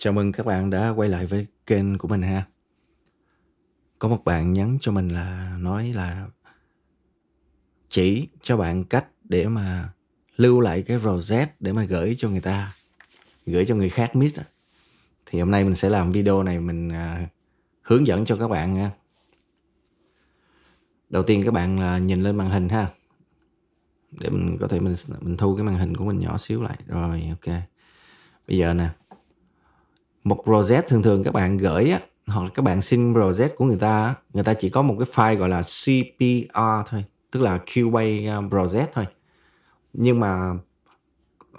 Chào mừng các bạn đã quay lại với kênh của mình ha. Có một bạn nhắn cho mình là nói là chỉ cho bạn cách để mà lưu lại cái rosette để mà gửi cho người ta, gửi cho người khác miss. Thì hôm nay mình sẽ làm video này mình à, hướng dẫn cho các bạn nha. Đầu tiên các bạn là nhìn lên màn hình ha. Để mình có thể mình mình thu cái màn hình của mình nhỏ xíu lại. Rồi ok. Bây giờ nè, một project thường thường các bạn gửi á, hoặc là các bạn xin project của người ta người ta chỉ có một cái file gọi là CPR thôi tức là QA um, project thôi nhưng mà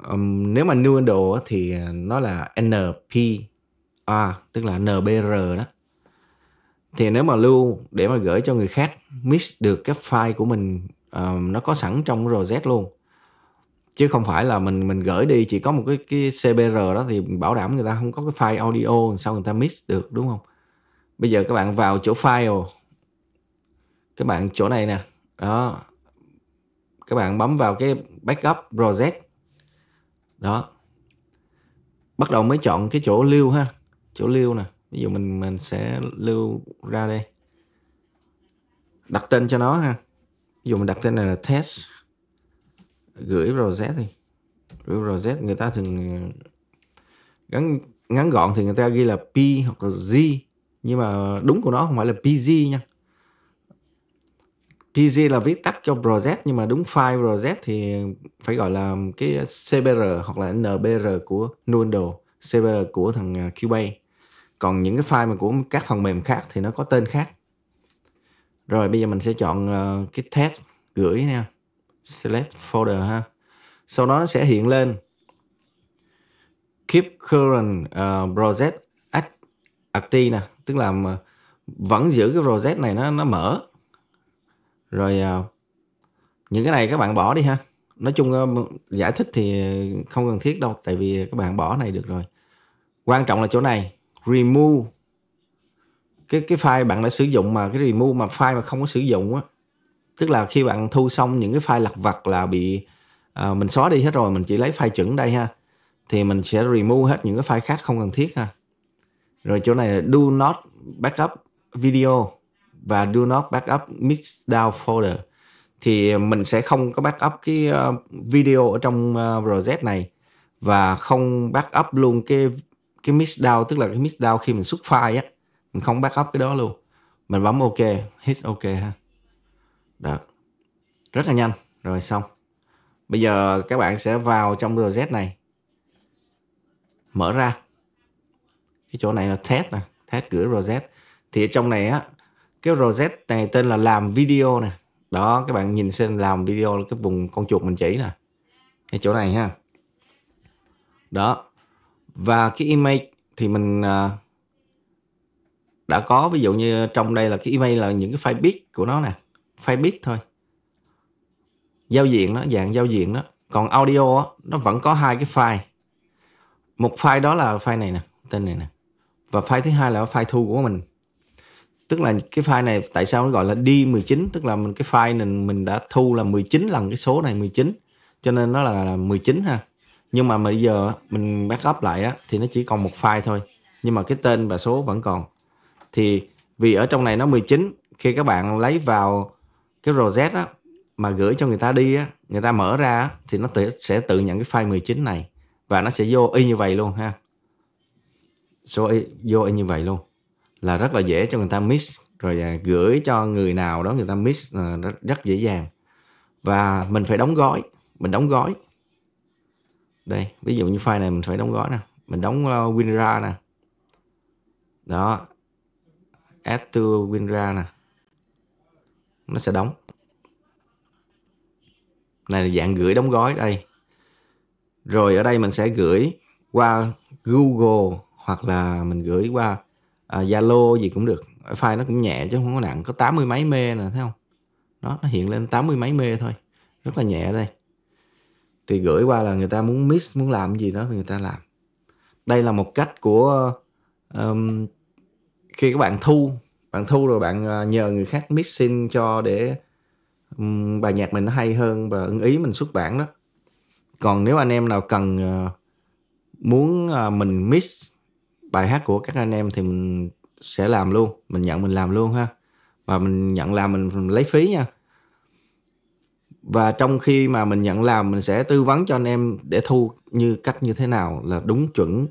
um, nếu mà new handle thì nó là NPR tức là NBR đó thì nếu mà lưu để mà gửi cho người khác miss được cái file của mình um, nó có sẵn trong project luôn chứ không phải là mình mình gửi đi chỉ có một cái cái CBR đó thì bảo đảm người ta không có cái file audio sao người ta mix được đúng không bây giờ các bạn vào chỗ file các bạn chỗ này nè đó các bạn bấm vào cái backup project đó bắt đầu mới chọn cái chỗ lưu ha chỗ lưu nè ví dụ mình mình sẽ lưu ra đây đặt tên cho nó ha ví dụ mình đặt tên này là test gửi RZ thì gửi RZ người ta thường ngắn ngắn gọn thì người ta ghi là P hoặc là Z nhưng mà đúng của nó không phải là pz nha pz là viết tắt cho project nhưng mà đúng file project thì phải gọi là cái CBR hoặc là NBR của Noodle, CBR của thằng Cubase. À, Còn những cái file mà của các phần mềm khác thì nó có tên khác. Rồi bây giờ mình sẽ chọn à, cái test gửi nha select folder ha sau đó nó sẽ hiện lên keep current uh, project active nè tức là ờ, vẫn giữ cái project này nó nó mở rồi uh, những cái này các bạn bỏ đi ha nói chung uh, giải thích thì không cần thiết đâu tại vì các bạn bỏ này được rồi quan trọng là chỗ này remove cái cái file bạn đã sử dụng mà cái remove mà file mà không có sử dụng á tức là khi bạn thu xong những cái file lặt vặt là bị uh, mình xóa đi hết rồi mình chỉ lấy file chuẩn đây ha thì mình sẽ remove hết những cái file khác không cần thiết ha rồi chỗ này là do not backup video và do not backup mixed down folder thì mình sẽ không có backup cái ờ, video ở trong ờ, project này và không backup luôn cái cái mix down tức là cái mix down khi mình xuất file á mình không backup cái đó luôn mình bấm ok hit ok ha đó. Rất là nhanh. Rồi xong. Bây giờ các bạn sẽ vào trong RZ này. Mở ra. Cái chỗ này là test nè. Test gửi RZ. Thì ở trong này á, cái RZ này tên là làm video nè. Đó, các bạn nhìn xem làm video là cái vùng con chuột mình chỉ nè. Cái chỗ này ha. Đó. Và cái image thì mình à, đã có ví dụ như trong đây là cái email là những cái file bit của nó nè Facebook thôi giao diện đó dạng giao diện đó còn audio đó, nó vẫn có hai cái file một file đó là file này nè tên này nè và file thứ hai là file thu của mình tức là cái file này tại sao nó gọi là D19 tức là mình cái file này mình đã thu là 19 lần cái số này 19 cho nên nó là 19 ha nhưng mà bây giờ mình backup lại á thì nó chỉ còn một file thôi nhưng mà cái tên và số vẫn còn thì vì ở trong này nó 19 khi các bạn lấy vào cái rosette á mà gửi cho người ta đi á người ta mở ra á, thì nó tự, sẽ tự nhận cái file 19 này và nó sẽ vô y như vậy luôn ha số y, vô y như vậy luôn là rất là dễ cho người ta miss rồi à, gửi cho người nào đó người ta miss à, rất, rất dễ dàng và mình phải đóng gói mình đóng gói đây ví dụ như file này mình phải đóng gói nè mình đóng ờ, WinRAR nè đó add to WinRAR nè nó sẽ đóng này là dạng gửi đóng gói đây rồi ở đây mình sẽ gửi qua Google hoặc là mình gửi qua à, Zalo à, gì cũng được file nó cũng nhẹ chứ không có nặng có 80 mấy mê nè thấy không đó nó hiện lên 80 mấy mê thôi rất là nhẹ đây thì gửi qua là người ta muốn miss muốn làm gì đó thì người ta làm đây là một cách của um, khi các bạn thu bạn thu rồi bạn à, nhờ người khác mixing cho để bài nhạc mình nó hay hơn và ưng ý mình xuất bản đó còn nếu anh em nào cần à, muốn à, mình mix bài hát của các anh em thì mình sẽ làm luôn mình nhận mình làm luôn ha và mình nhận làm mình lấy phí nha và trong khi mà mình nhận làm mình sẽ tư vấn cho anh em để thu như cách như thế nào là đúng chuẩn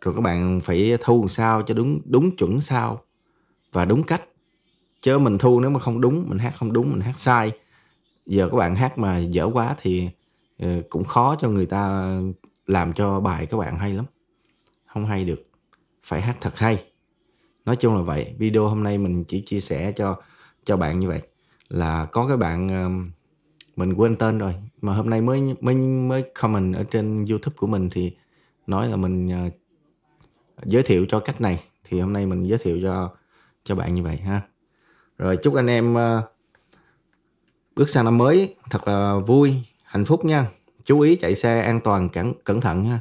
rồi các bạn phải thu làm sao cho đúng đúng chuẩn sao và đúng cách chớ mình thu nếu mà không đúng mình hát không đúng mình hát sai giờ các bạn hát mà dở quá thì ờ, cũng khó cho người ta làm cho bài các bạn hay lắm không hay được phải hát thật hay nói chung là vậy video hôm nay mình chỉ chia sẻ cho cho bạn như vậy là có cái bạn ờ, mình quên tên rồi mà hôm nay mới mới mới comment ở trên YouTube của mình thì nói là mình ờ, giới thiệu cho cách này thì hôm nay mình giới thiệu cho cho bạn như vậy ha rồi chúc anh em ờ, bước sang năm mới thật là vui hạnh phúc nha chú ý chạy xe an toàn cẩn cẩn thận ha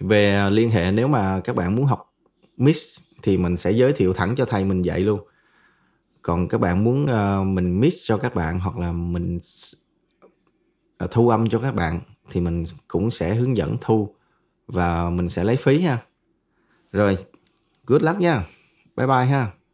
về liên hệ nếu mà các bạn muốn học miss thì mình sẽ giới thiệu thẳng cho thầy mình dạy luôn còn các bạn muốn ờ, mình miss cho các bạn hoặc là mình ờ, thu âm cho các bạn thì mình cũng sẽ hướng dẫn thu và mình sẽ lấy phí ha rồi good luck nha Bye bye ha.